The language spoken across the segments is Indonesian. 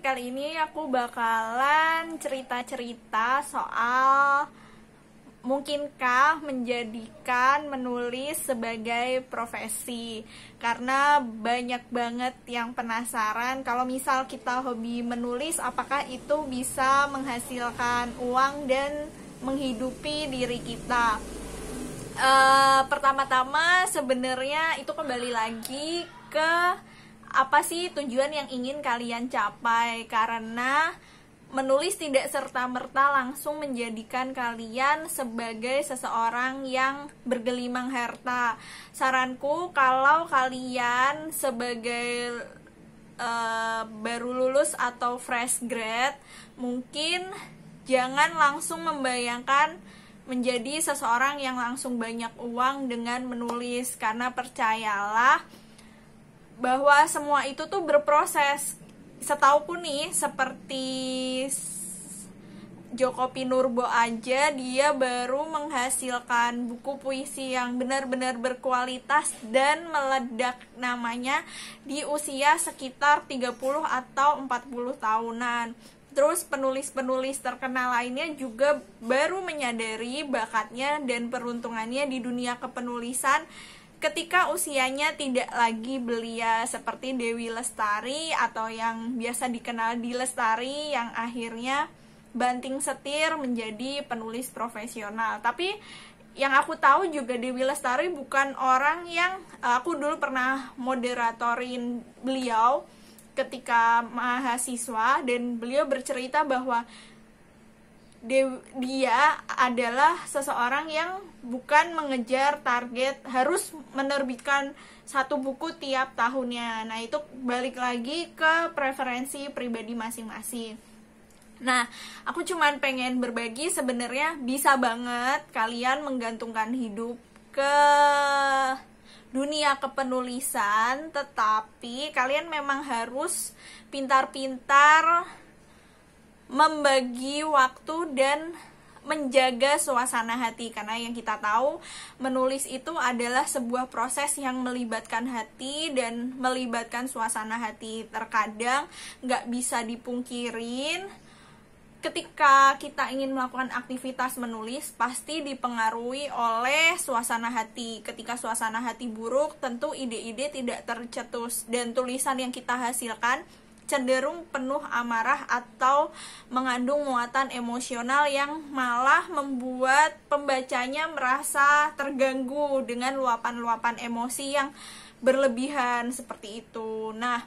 kali ini aku bakalan cerita-cerita soal mungkinkah menjadikan menulis sebagai profesi karena banyak banget yang penasaran kalau misal kita hobi menulis apakah itu bisa menghasilkan uang dan menghidupi diri kita uh, pertama-tama sebenarnya itu kembali lagi ke apa sih tujuan yang ingin kalian capai karena menulis tidak serta-merta langsung menjadikan kalian sebagai seseorang yang bergelimang harta. Saranku kalau kalian sebagai uh, baru lulus atau fresh grad, mungkin jangan langsung membayangkan menjadi seseorang yang langsung banyak uang dengan menulis karena percayalah bahwa semua itu tuh berproses setauku nih seperti Joko Pinurbo aja dia baru menghasilkan buku puisi yang benar-benar berkualitas dan meledak namanya di usia sekitar 30 atau 40 tahunan. Terus penulis-penulis terkenal lainnya juga baru menyadari bakatnya dan peruntungannya di dunia kepenulisan ketika usianya tidak lagi belia seperti Dewi Lestari atau yang biasa dikenal di Lestari yang akhirnya banting setir menjadi penulis profesional. Tapi yang aku tahu juga Dewi Lestari bukan orang yang eh, aku dulu pernah moderatorin beliau ketika mahasiswa dan beliau bercerita bahwa dia adalah seseorang yang bukan mengejar target harus menerbitkan satu buku tiap tahunnya. Nah, itu balik lagi ke preferensi pribadi masing-masing. Nah, aku cuman pengen berbagi sebenarnya bisa banget kalian menggantungkan hidup ke dunia kepenulisan, tetapi kalian memang harus pintar-pintar membagi waktu dan menjaga suasana hati karena yang kita tahu menulis itu adalah sebuah proses yang melibatkan hati dan melibatkan suasana hati terkadang nggak bisa dipungkirin ketika kita ingin melakukan aktivitas menulis pasti dipengaruhi oleh suasana hati. Ketika suasana hati buruk, tentu ide-ide tidak tercetus dan tulisan yang kita hasilkan cenderung penuh amarah atau mengandung muatan emosional yang malah membuat pembacanya merasa terganggu dengan luapan-luapan emosi yang berlebihan seperti itu. Nah,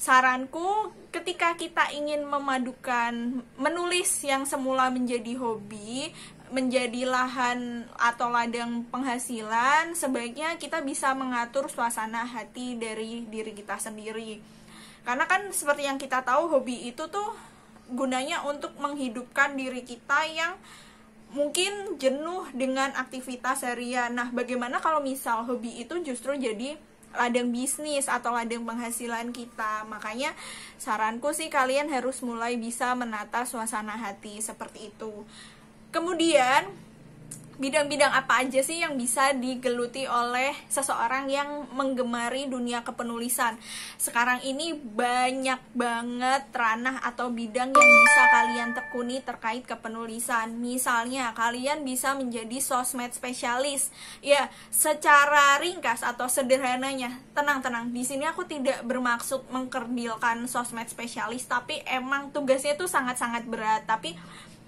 saranku ketika kita ingin memadukan menulis yang semula menjadi hobi menjadi lahan atau ladang penghasilan sebaiknya kita bisa mengatur suasana hati dari diri kita sendiri karena kan seperti yang kita tahu hobi itu tuh gunanya untuk menghidupkan diri kita yang mungkin jenuh dengan aktivitas harian. Nah, bagaimana kalau misal hobi itu justru jadi ladang bisnis atau ladang penghasilan kita. Makanya saranku sih kalian harus mulai bisa menata suasana hati seperti itu. Kemudian bidang-bidang apa aja sih yang bisa digeluti oleh seseorang yang menggemari dunia kepenulisan. Sekarang ini banyak banget ranah atau bidang yang bisa kalian tekuni terkait kepenulisan. Misalnya, kalian bisa menjadi sosmed spesialis. Ya, secara ringkas atau sederhananya, tenang-tenang, di sini aku tidak bermaksud mengkerdilkan sosmed spesialis, tapi emang tugasnya itu sangat-sangat berat. Tapi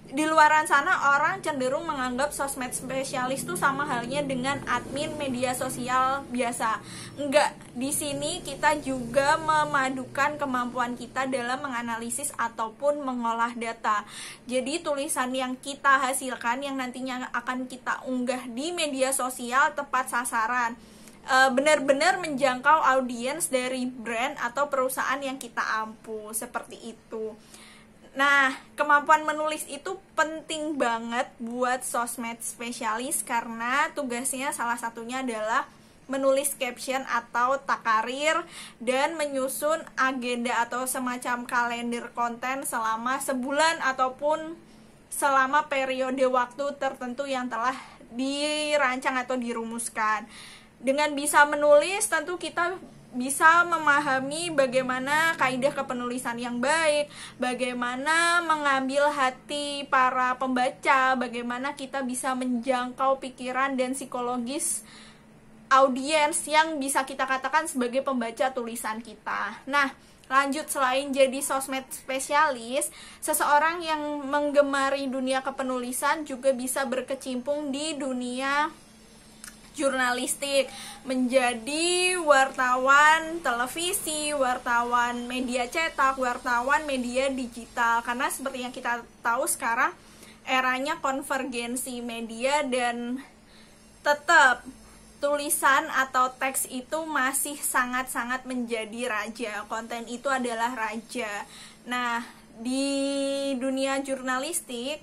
di luaran sana orang cenderung menganggap sosmed spesialis itu sama halnya dengan admin media sosial biasa. Enggak, di sini kita juga memadukan kemampuan kita dalam menganalisis ataupun mengolah data. Jadi tulisan yang kita hasilkan yang nantinya akan kita unggah di media sosial tepat sasaran e, benar-benar menjangkau audiens dari brand atau perusahaan yang kita ampu seperti itu. Nah, kemampuan menulis itu penting banget buat sosmed spesialis karena tugasnya salah satunya adalah menulis caption atau takarir dan menyusun agenda atau semacam kalender konten selama sebulan ataupun selama periode waktu tertentu yang telah dirancang atau dirumuskan. Dengan bisa menulis tentu kita bisa memahami bagaimana kaidah kepenulisan yang baik, bagaimana mengambil hati para pembaca, bagaimana kita bisa menjangkau pikiran dan psikologis audiens yang bisa kita katakan sebagai pembaca tulisan kita. Nah, lanjut selain jadi sosmed spesialis, seseorang yang menggemari dunia kepenulisan juga bisa berkecimpung di dunia jurnalistik, menjadi wartawan televisi, wartawan media cetak, wartawan media digital. Karena seperti yang kita tahu sekarang eranya konvergensi media dan tetap tulisan atau teks itu masih sangat-sangat menjadi raja. Konten itu adalah raja. Nah, di dunia jurnalistik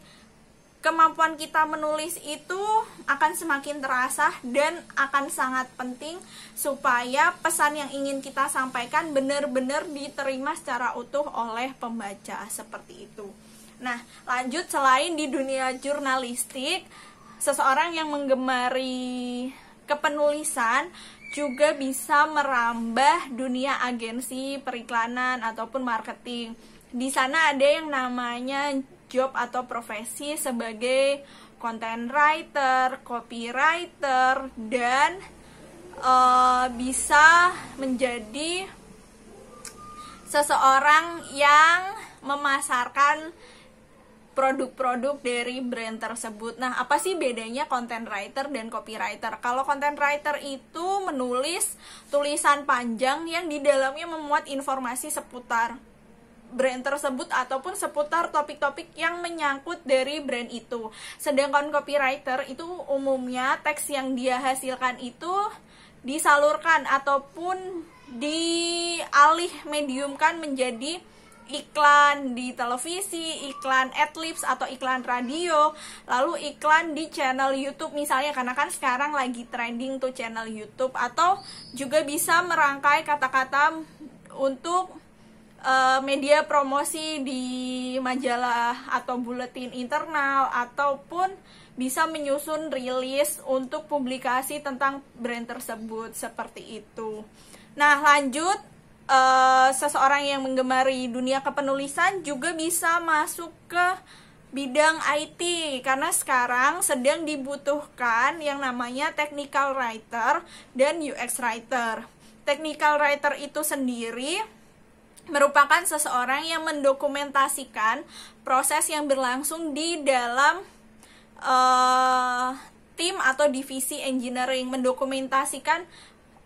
kemampuan kita menulis itu akan semakin terasa dan akan sangat penting supaya pesan yang ingin kita sampaikan benar-benar diterima secara utuh oleh pembaca seperti itu. Nah, lanjut selain di dunia jurnalistik, seseorang yang menggemari kepenulisan juga bisa merambah dunia agensi periklanan ataupun marketing. Di sana ada yang namanya job atau profesi sebagai content writer, copywriter, dan uh, bisa menjadi seseorang yang memasarkan produk-produk dari brand tersebut. Nah, apa sih bedanya content writer dan copywriter? Kalau content writer itu menulis tulisan panjang yang di dalamnya memuat informasi seputar brand tersebut ataupun seputar topik-topik yang menyangkut dari brand itu. Sedangkan copywriter itu umumnya teks yang dia hasilkan itu disalurkan ataupun dialih mediumkan menjadi iklan di televisi, iklan adlibs atau iklan radio, lalu iklan di channel YouTube misalnya karena kan sekarang lagi trending tuh channel YouTube atau juga bisa merangkai kata-kata untuk uh, media promosi di majalah atau buletin internal ataupun bisa menyusun rilis untuk publikasi tentang brand tersebut seperti itu. Nah, lanjut uh, seseorang yang menggemari dunia kepenulisan juga bisa masuk ke bidang IT karena sekarang sedang dibutuhkan yang namanya technical writer dan UX writer. Technical writer itu sendiri merupakan seseorang yang mendokumentasikan proses yang berlangsung di dalam uh, tim atau divisi engineering mendokumentasikan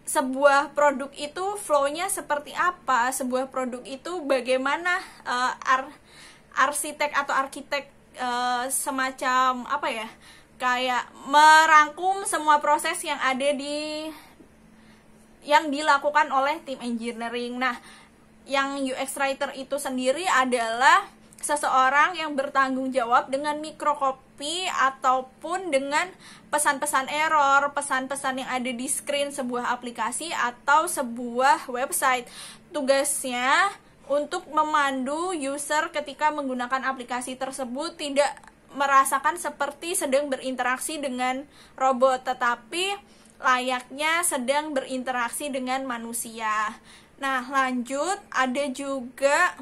sebuah produk itu flow-nya seperti apa, sebuah produk itu bagaimana uh, ar arsitek atau arsitek uh, eh, semacam apa ya? kayak merangkum semua proses yang ada di yang dilakukan oleh tim engineering. Nah, yang UX writer itu sendiri adalah seseorang yang bertanggung jawab dengan mikrokopi ataupun dengan pesan-pesan error, pesan-pesan yang ada di screen sebuah aplikasi atau sebuah website. Tugasnya untuk memandu user ketika menggunakan aplikasi tersebut tidak merasakan seperti sedang berinteraksi dengan robot tetapi layaknya sedang berinteraksi dengan manusia. Nah, lanjut ada juga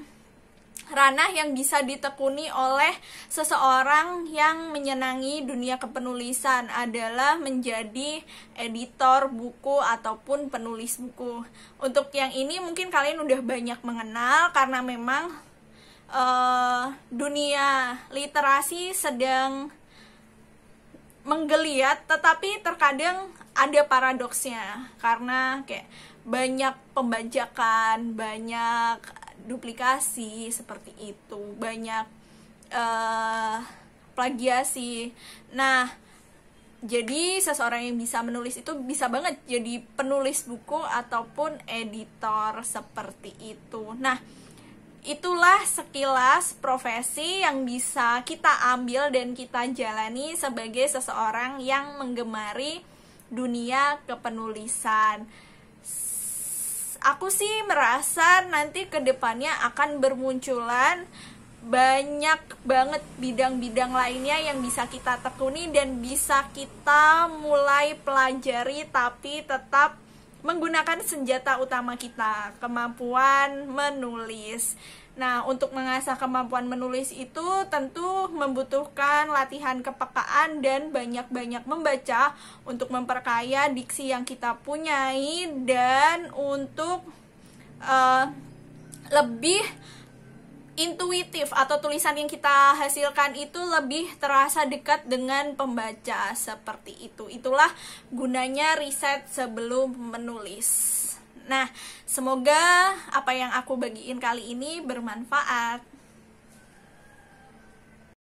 ranah yang bisa ditekuni oleh seseorang yang menyenangi dunia kepenulisan adalah menjadi editor buku ataupun penulis buku. Untuk yang ini mungkin kalian udah banyak mengenal karena memang uh, dunia literasi sedang menggeliat tetapi terkadang ada paradoksnya karena kayak banyak pembajakan, banyak duplikasi seperti itu, banyak uh, plagiasi. Nah, jadi seseorang yang bisa menulis itu bisa banget jadi penulis buku ataupun editor seperti itu. Nah, itulah sekilas profesi yang bisa kita ambil dan kita jalani sebagai seseorang yang menggemari dunia kepenulisan aku sih merasa nanti kedepannya akan bermunculan banyak banget bidang-bidang lainnya yang bisa kita tekuni dan bisa kita mulai pelajari tapi tetap menggunakan senjata utama kita, kemampuan menulis. Nah, untuk mengasah kemampuan menulis itu tentu membutuhkan latihan kepekaan dan banyak-banyak membaca untuk memperkaya diksi yang kita punyai dan untuk uh, lebih intuitif atau tulisan yang kita hasilkan itu lebih terasa dekat dengan pembaca seperti itu. Itulah gunanya riset sebelum menulis. Nah, semoga apa yang aku bagiin kali ini bermanfaat.